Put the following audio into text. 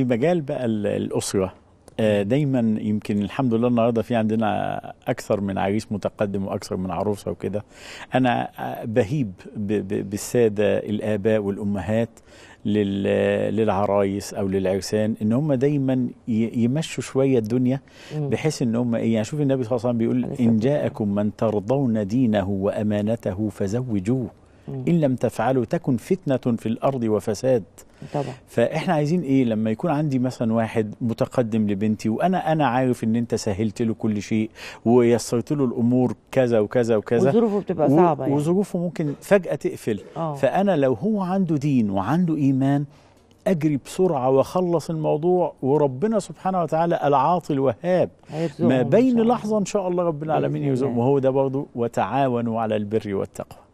في مجال بقى الأسرة آه، دايما يمكن الحمد لله النهارده في عندنا اكثر من عريس متقدم واكثر من عروسه وكده انا آه، بهيب بالساده الاباء والامهات للعرايس او للعرسان ان هم دايما يمشوا شويه الدنيا بحيث ان هم ايه يعني شوف النبي صلى الله عليه وسلم بيقول ان جاءكم من ترضون دينه وامانته فزوجوه إن لم تفعلوا تكن فتنة في الأرض وفساد طبعا فإحنا عايزين إيه لما يكون عندي مثلا واحد متقدم لبنتي وأنا أنا عارف إن أنت سهلت له كل شيء ويسرت له الأمور كذا وكذا وكذا وظروفه بتبقى صعبة يعني. وظروفه ممكن فجأة تقفل أوه. فأنا لو هو عنده دين وعنده إيمان اجري بسرعه واخلص الموضوع وربنا سبحانه وتعالى العاطي الوهاب ما بين لحظه ان شاء الله رب العالمين يرزقهم وهو ده برضه وتعاونوا على البر والتقوى